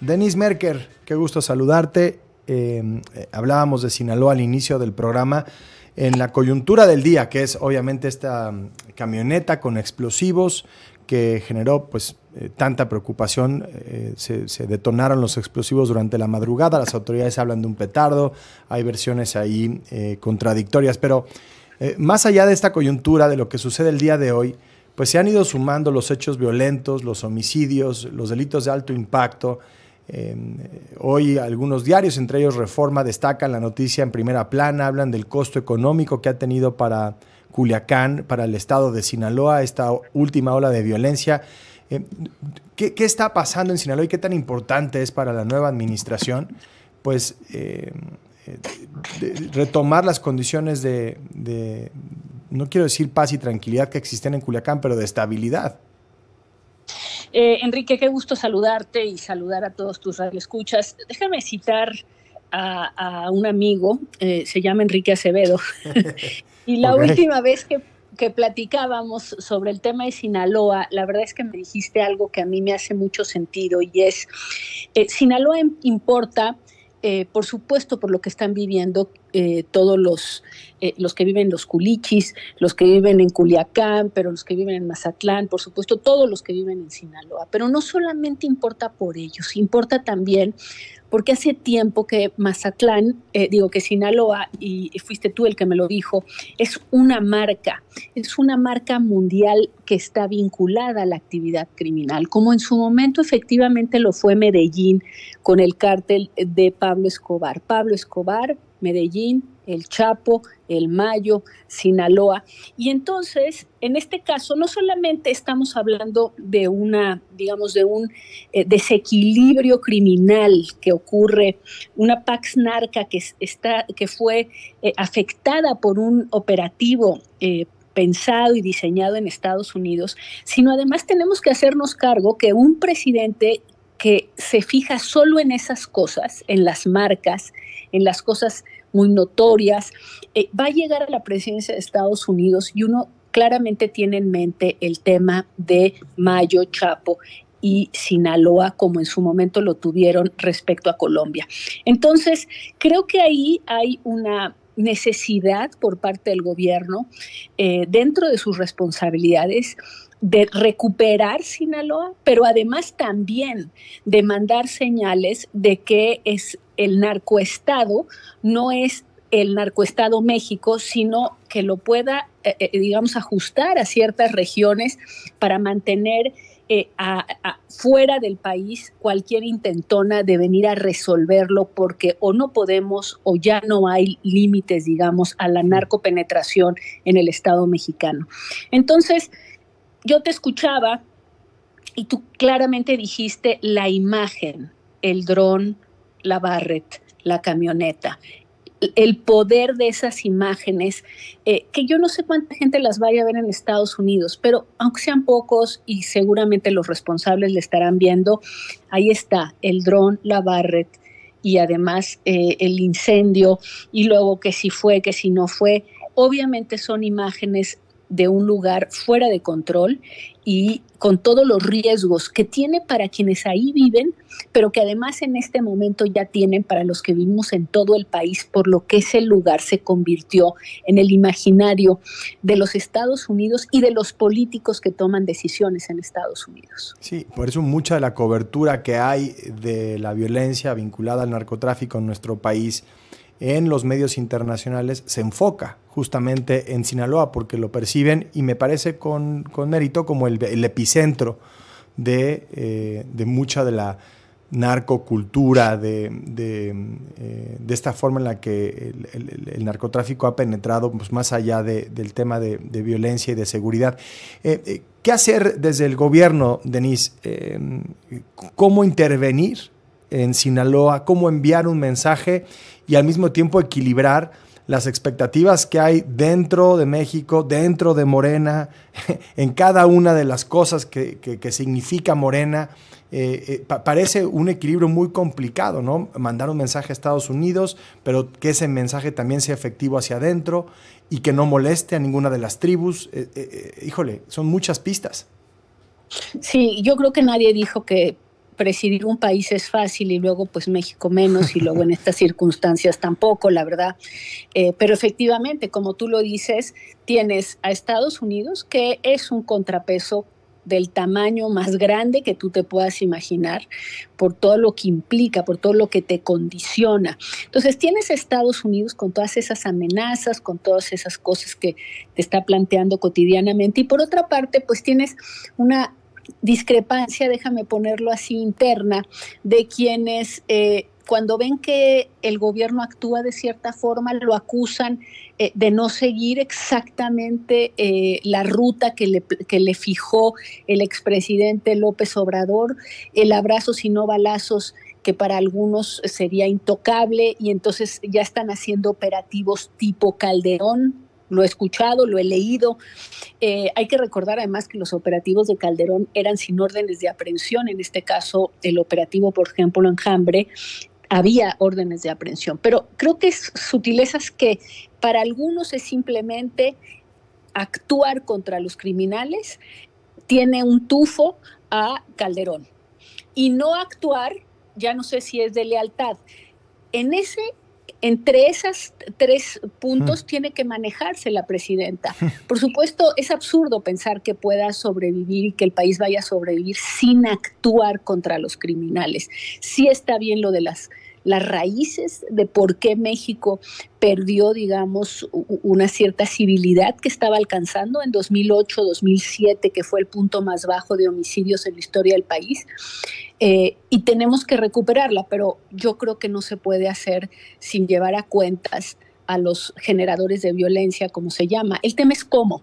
Denise Merker, qué gusto saludarte. Em, eh, hablábamos de Sinaloa al inicio del programa. En la coyuntura del día, que es obviamente esta mm, camioneta con explosivos que generó pues eh, tanta preocupación. Eh, se, detonaron los explosivos durante la madrugada, las autoridades hablan de un petardo, hay versiones ahí contradictorias, pero más allá de esta coyuntura, de lo que sucede el día de hoy, pues se han ido sumando los hechos violentos, los homicidios, los delitos de alto impacto, Em, hoy algunos diarios, entre ellos Reforma, destacan la noticia en primera plana, hablan del costo económico que ha tenido para Culiacán, para el estado de Sinaloa, esta última ola de violencia. Em, ¿qué, está pasando en Sinaloa y qué tan importante es para la nueva administración? Pues em, eh, retomar las condiciones de, no quiero decir paz y tranquilidad que existen en Culiacán, pero de estabilidad. Eh, Enrique, qué gusto saludarte y saludar a todos tus radioescuchas. Déjame citar a, un amigo, eh, se llama Enrique Acevedo, y la última vez que, platicábamos sobre el tema de Sinaloa, la verdad es que me dijiste algo que a mí me hace mucho sentido y es, eh, Sinaloa importa por supuesto, por lo que están viviendo, eh, todos los, eh, los que viven en los culichis, los que viven en Culiacán, pero los que viven en Mazatlán, por supuesto, todos los que viven en Sinaloa. Pero no solamente importa por ellos, importa también porque hace tiempo que Mazatlán, eh, digo que Sinaloa, y fuiste tú el que me lo dijo, es una marca, es una marca mundial que está vinculada a la actividad criminal, como en su momento efectivamente lo fue Medellín con el cártel de Pablo Escobar. Pablo Escobar Medellín, El Chapo, El Mayo, Sinaloa. Y entonces, en este caso, no solamente estamos hablando de una, digamos, de un eh, desequilibrio criminal que ocurre, una pax narca que, está, que fue eh, afectada por un operativo. Eh, pensado y diseñado en Estados Unidos, sino además tenemos que hacernos cargo que un presidente que se fija solo en esas cosas, en las marcas, en las cosas muy notorias, eh, va a llegar a la presidencia de Estados Unidos y uno claramente tiene en mente el tema de Mayo Chapo y Sinaloa, como en su momento lo tuvieron respecto a Colombia. Entonces, creo que ahí hay una necesidad por parte del gobierno, eh, dentro de sus responsabilidades, de recuperar Sinaloa, pero además también de mandar señales de que es el narcoestado no es el narcoestado México, sino que lo pueda, eh, eh, digamos, ajustar a ciertas regiones para mantener eh, a, fuera del país cualquier intentona de venir a resolverlo porque o no podemos o ya no hay límites, digamos, a la narcopenetración en el Estado mexicano. Entonces, yo te escuchaba y tú claramente dijiste la imagen, el dron, la barret, la camioneta el poder de esas imágenes, eh, que yo no sé cuánta gente las vaya a ver en Estados Unidos, pero aunque sean pocos y seguramente los responsables le estarán viendo, ahí está el dron, la barret y además eh, el incendio y luego que si fue, que si no fue. Obviamente son imágenes de un lugar fuera de control y con todos los riesgos que tiene para quienes ahí viven, pero que además en este momento ya tienen para los que vivimos en todo el país, por lo que ese lugar se convirtió en el imaginario de los Estados Unidos y de los políticos que toman decisiones en Estados Unidos. Sí, por eso mucha de la cobertura que hay de la violencia vinculada al narcotráfico en nuestro país en los medios internacionales se enfoca justamente en Sinaloa, porque lo perciben y me parece con, mérito como el, epicentro eh, de, mucha de la narcocultura, eh, de, esta forma en la que el, narcotráfico ha penetrado pues, más allá del tema de, violencia y de seguridad. Eh, ¿Qué hacer desde el gobierno, Denise? ¿Cómo intervenir? en Sinaloa, cómo enviar un mensaje y al mismo tiempo equilibrar las expectativas que hay dentro de México, dentro de Morena, en cada una de las cosas que, significa Morena. Eh, eh, parece un equilibrio muy complicado, ¿no? Mandar un mensaje a Estados Unidos, pero que ese mensaje también sea efectivo hacia adentro y que no moleste a ninguna de las tribus. Eh, híjole, son muchas pistas. Sí, yo creo que nadie dijo que presidir un país es fácil y luego pues México menos y luego en estas circunstancias tampoco, la verdad. Eh, pero efectivamente, como tú lo dices, tienes a Estados Unidos, que es un contrapeso del tamaño más grande que tú te puedas imaginar, por todo lo que implica, por todo lo que te condiciona. Entonces, tienes a Estados Unidos con todas esas amenazas, con todas esas cosas que te está planteando cotidianamente, y por otra parte, pues tienes una discrepancia, déjame ponerlo así, interna, de quienes eh, cuando ven que el gobierno actúa de cierta forma, lo acusan eh, de no seguir exactamente eh, la ruta que le, que le fijó el expresidente López Obrador, el abrazo sin no balazos que para algunos sería intocable y entonces ya están haciendo operativos tipo Calderón, lo he escuchado, lo he leído. Eh, hay que recordar además que los operativos de Calderón eran sin órdenes de aprehensión, en este caso el operativo, por ejemplo, Enjambre, había órdenes de aprehensión, pero creo que es sutilezas que para algunos es simplemente actuar contra los criminales, tiene un tufo a Calderón. Y no actuar, ya no sé si es de lealtad. En ese entre esos tres puntos mm. tiene que manejarse la presidenta. Por supuesto, es absurdo pensar que pueda sobrevivir y que el país vaya a sobrevivir sin actuar contra los criminales. Sí está bien lo de las las raíces de por qué México perdió, digamos, una cierta civilidad que estaba alcanzando en 2008, 2007, que fue el punto más bajo de homicidios en la historia del país. Eh, y tenemos que recuperarla, pero yo creo que no se puede hacer sin llevar a cuentas a los generadores de violencia, como se llama. El tema es cómo.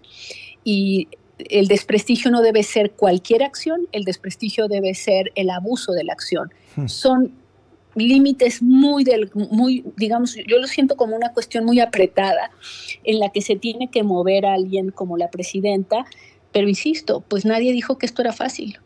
Y el desprestigio no debe ser cualquier acción, el desprestigio debe ser el abuso de la acción. Hmm. Son límites muy, del, muy, digamos, yo lo siento como una cuestión muy apretada en la que se tiene que mover a alguien como la presidenta, pero insisto, pues nadie dijo que esto era fácil.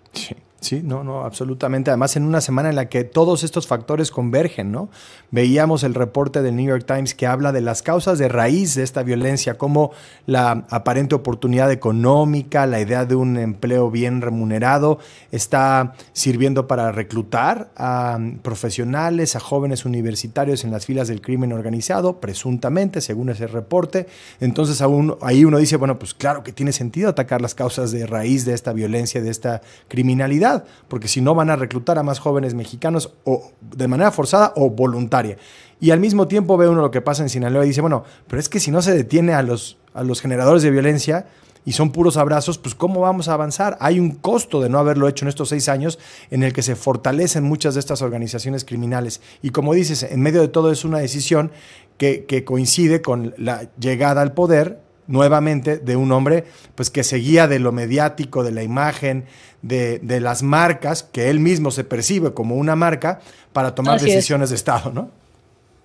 Sí, no, no, absolutamente. Además, en una semana en la que todos estos factores convergen, ¿no? Veíamos el reporte del New York Times que habla de las causas de raíz de esta violencia, como la aparente oportunidad económica, la idea de un empleo bien remunerado, está sirviendo para reclutar a profesionales, a jóvenes universitarios en las filas del crimen organizado, presuntamente, según ese reporte. Entonces, aún, ahí uno dice, bueno, pues claro que tiene sentido atacar las causas de raíz de esta violencia, de esta criminalidad porque si no van a reclutar a más jóvenes mexicanos o de manera forzada o voluntaria. Y al mismo tiempo ve uno lo que pasa en Sinaloa y dice, bueno, pero es que si no se detiene a los, a los generadores de violencia, y son puros abrazos, pues ¿cómo vamos a avanzar? Hay un costo de no haberlo hecho en estos seis años en el que se fortalecen muchas de estas organizaciones criminales. Y como dices, en medio de todo es una decisión que coincide con la llegada al poder nuevamente de un hombre pues que seguía de lo mediático, de la imagen, de, las marcas, que él mismo se percibe como una marca para tomar decisiones de Estado, ¿no?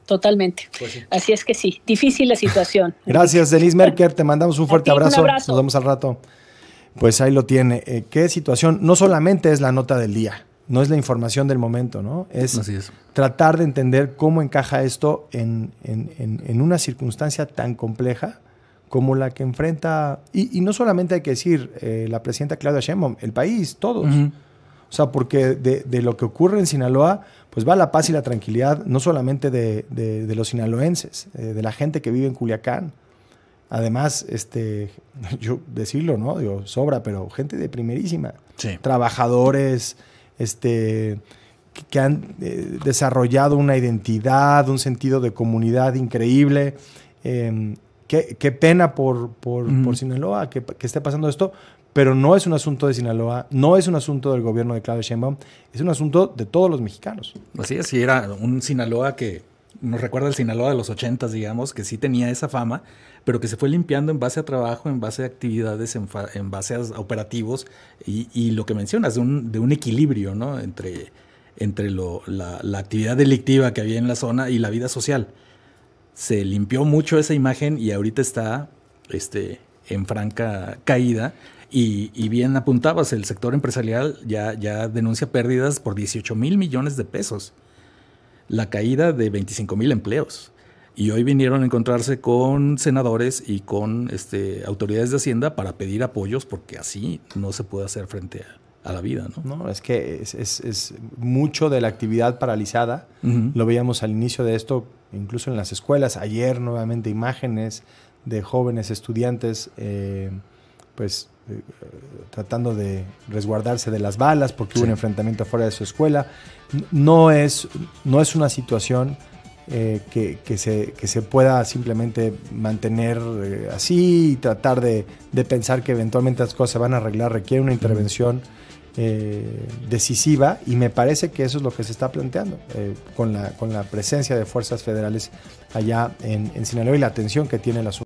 Totalmente. Pues Así es que sí, difícil la situación. Gracias, Denise Merker, te mandamos un fuerte abrazo. Nos vemos al rato. Pues ahí lo tiene. Eh, ¿Qué situación? No solamente es la nota del día, no es la información del momento, ¿no? Es, tratar de entender cómo encaja esto en una circunstancia tan compleja como la que enfrenta, y, no solamente hay que decir eh, la presidenta Claudia Sheinbaum, el país, todos. O sea, porque de, lo que ocurre en Sinaloa, pues va la paz y la tranquilidad, no solamente de, los sinaloenses, eh, de la gente que vive en Culiacán. Además, este, yo decirlo, ¿no? Digo, sobra, pero gente de primerísima. Trabajadores, este, que, han eh, desarrollado una identidad, un sentido de comunidad increíble. Eh, qué, pena por, por, Sinaloa que, esté pasando esto, pero no es un asunto de Sinaloa, no es un asunto del gobierno de Claudia Sheinbaum, es un asunto de todos los mexicanos. Así es, era un Sinaloa que nos recuerda el Sinaloa de los ochentas, digamos, que sí tenía esa fama, pero que se fue limpiando en base a trabajo, en base a actividades, en, base a operativos y, lo que mencionas, de un, equilibrio entre, entre la, actividad delictiva que había en la zona y la vida social se limpió mucho esa imagen y ahorita está este, en franca caída. Y, bien apuntabas, el sector empresarial ya, ya denuncia pérdidas por 18 mil millones de pesos, la caída de 25 mil empleos. Y hoy vinieron a encontrarse con senadores y con este, autoridades de Hacienda para pedir apoyos porque así no se puede hacer frente a, a la vida, ¿no? es que es, mucho de la actividad paralizada. Lo veíamos al inicio de esto, incluso en las escuelas. Ayer, nuevamente, imágenes de jóvenes estudiantes, eh, pues eh, tratando de resguardarse de las balas porque hubo un enfrentamiento fuera de su escuela. No es, no es una situación eh, que, se, que, se, pueda simplemente mantener eh, así y tratar de, pensar que eventualmente las cosas se van a arreglar requiere una intervención eh, decisiva y me parece que eso es lo que se está planteando con la, con, la, presencia de fuerzas federales allá en, en Sinaloa y la atención que tiene la